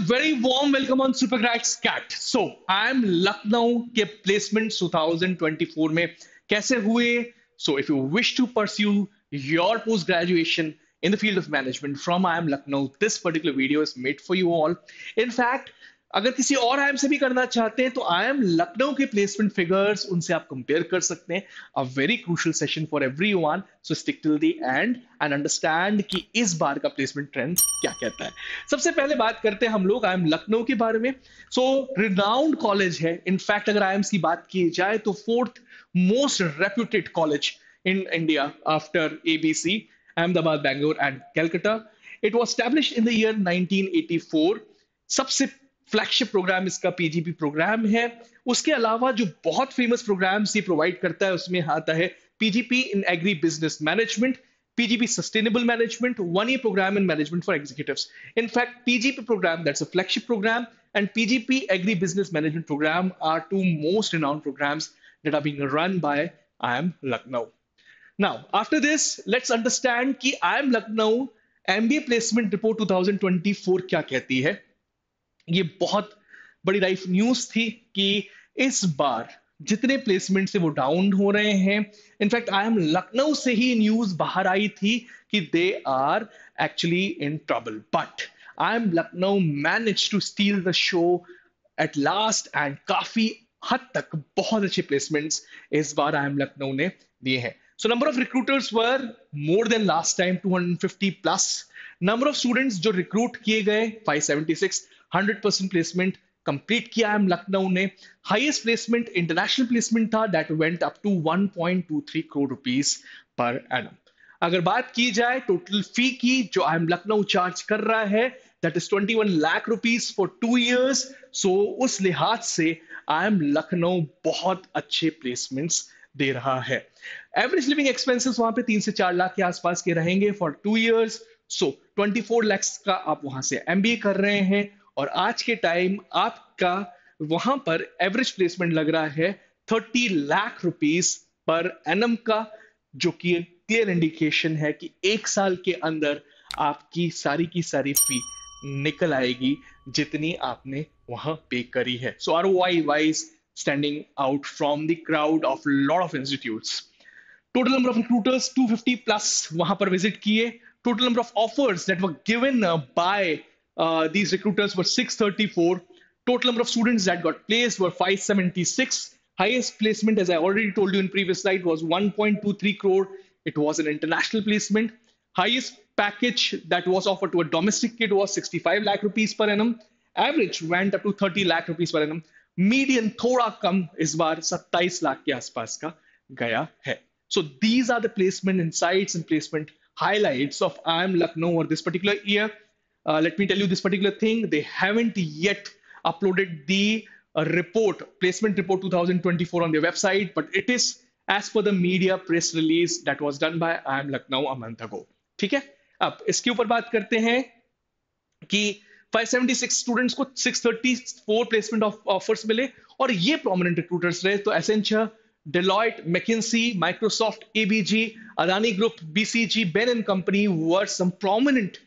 very warm welcome on Supergrads Cat. So I'm Lucknow ke placements 2024 mein kaise hue. So if you wish to pursue your post graduation in the field of management from I am Lucknow, this particular video is made for you all. In fact, अगर किसी और M से भी करना चाहते हैं तो आई M Lucknow के प्लेसमेंट फिगर्स उनसे आप कंपेयर कर सकते हैं a very crucial session for everyone so stick till the end and understand कि इस बार का प्लेसमेंट ट्रेंड क्या कहता है सबसे पहले बात करते हैं हम लोग आई एम लखनऊ के बारे में सो रिनाउंड कॉलेज है इनफैक्ट अगर आई की बात की जाए तो fourth most reputed college in India after ABC Ahmedabad Bangalore and Calcutta it was established in the year four सबसे फ्लैगशिप प्रोग्राम इसका पीजीपी प्रोग्राम है उसके अलावा जो बहुत फेमस प्रोग्राम्स ये प्रोवाइड करता है उसमें आता है PGP in agri business management PGP Sustainable Management, one-year program in management for executives. In fact, PGP program, that's a flagship program, and PGP Agri Business Management program are two most renowned programs that are being run by IIM Lucknow. Now, after this, let's understand कि IIM Lucknow MBA Placement Report 2024 क्या कहती है ये बहुत बड़ी life news थी कि इस बार जितने प्लेसमेंट से वो डाउन हो रहे हैं इनफैक्ट आई एम लखनऊ से ही न्यूज बाहर आई थी कि they are actually in trouble but I M Lucknow manage to steal the show at last and काफी हद तक बहुत अच्छे प्लेसमेंट्स इस बार आई एम लखनऊ ने दिए हैं so number of recruiters were more than last time 250 plus number of students जो रिक्रूट किए गए 576 हंड्रेड परसेंट प्लेसमेंट कंप्लीट किया है लखनऊ ने हाईएस्ट प्लेसमेंट इंटरनेशनल प्लेसमेंट था that went up to 1.23 crore rupees per annum अगर बात की जाए टोटल फी की जो आई एम लखनऊ चार्ज कर रहा है that is 21 lakh rupees for two years so उस लिहाज से आई एम लखनऊ बहुत अच्छे प्लेसमेंट्स दे रहा है एवरेज लिविंग एक्सपेंसेस वहां पे तीन से चार लाख के आसपास के रहेंगे for two years so 24 lakh का आप वहां से एमबीए कर रहे हैं और आज के टाइम आपका वहां पर एवरेज प्लेसमेंट लग रहा है thirty lakh rupees per annum का जो कि क्लियर इंडिकेशन है कि एक साल के अंदर आपकी सारी की सारी फी निकल आएगी जितनी आपने वहां पे करी है so R Y wise standing out from the crowd of lot of institute total number of recruiters 250 plus वहां पर विजिट किए total number of offers that were given by Uh, these recruiters were 634. Total number of students that got placed were 576. Highest placement, as I already told you in previous slide, was 1.23 crore. It was an international placement. Highest package that was offered to a domestic kid was 65 lakh rupees per annum. Average went up to 30 lakh rupees per annum. Median थोड़ा kam is bar 27 lakh ke आसपास ka gaya hai. So these are the placement insights and placement highlights of I M Lucknow this particular year. Uh, let me tell you this particular thing they haven't yet uploaded the uh, report placement report 2024 on their website but it is as per the media press release that was done by i am lucknow a month ago ठीक है अब इसके ऊपर बात करते हैं कि 576 students को 634 प्लेसमेंट offers. मिले और ये प्रोमिनेंट रिक्रूटर्स रहे तो Accenture, Deloitte, McKinsey, Microsoft, ABG, Adani Group, BCG, Ben and Company were some prominent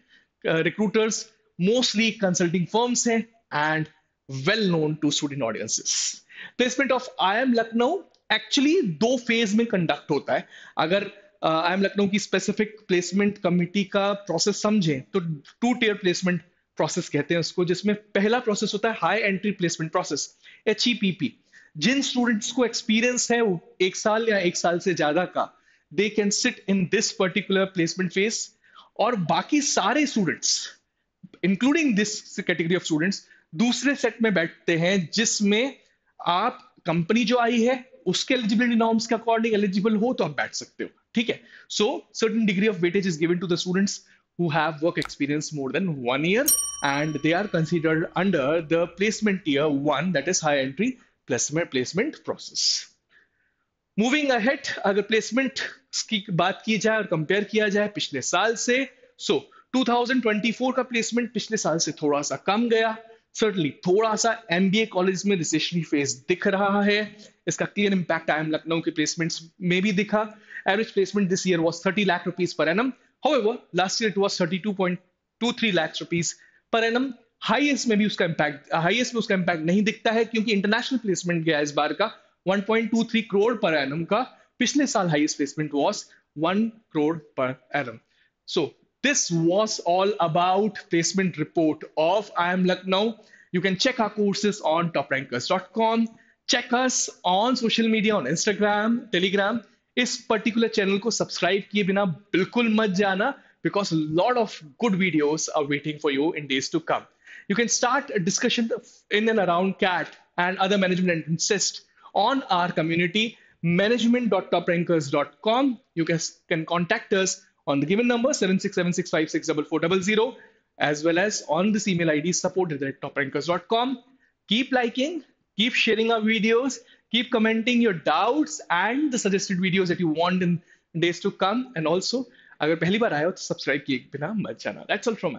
recruiters mostly consulting firms हैं and well known to student audiences. Placement of I M Lucknow actually दो phase में conduct होता है अगर I M Lucknow की specific placement committee का process समझें तो टू टीयर प्लेसमेंट प्रोसेस कहते हैं उसको जिसमें पहला प्रोसेस होता है high entry placement process H जिन स्टूडेंट्स को एक्सपीरियंस है एक साल या एक साल से ज्यादा का they can sit in this particular placement phase और बाकी सारे students including this category of students दूसरे सेट में बैठते हैं जिसमें आप कंपनी जो आई है उसके एलिजिबिलिटी नॉर्म्स के अकॉर्डिंग एलिजिबल हो तो आप बैठ सकते हो ठीक है so certain degree of weightage is given to the students who have work experience more than one year and they are considered under the placement year one that is high entry placement placement process moving ahead अगर placement की बात की जाए और compare किया जाए पिछले साल से सो so, 2024 का प्लेसमेंट पिछले साल से थोड़ा सा कम गया सर्टनली थोड़ा सा एम कॉलेज में रिसेशनरी फेज दिख रहा है इसका clear impact I M Lucknow के प्लेसमेंट्स में भी दिखा average placement this year was thirty lakh rupees per annum however last year it was thirty two point two three lakh rupees per annum highest में भी उसका इम्पैक्ट हाइएस्ट में उसका इम्पैक्ट नहीं दिखता है क्योंकि इंटरनेशनल प्लेसमेंट गया इस बार का 1.23 करोड़ पर एनम का पिछले साल highest placement was one crore per annum so this all about placement report of I M Lucknow you can check our courses on top rankers dot com check us on social media on Instagram Telegram इस particular channel को subscribe किए बिना बिल्कुल मत जाना because lot of good videos are waiting for you in days to come you can start discussion in and around cat and other management and assist on our community, management.toprankers.com. You guys can contact us on the given number 767656400 as well as on this email ID support at toprankers.com. Keep liking, keep sharing our videos, keep commenting your doubts and the suggested videos that you want in days to come. And also, if you बार आए हो तो subscribe किए बिना मत जाना that's all from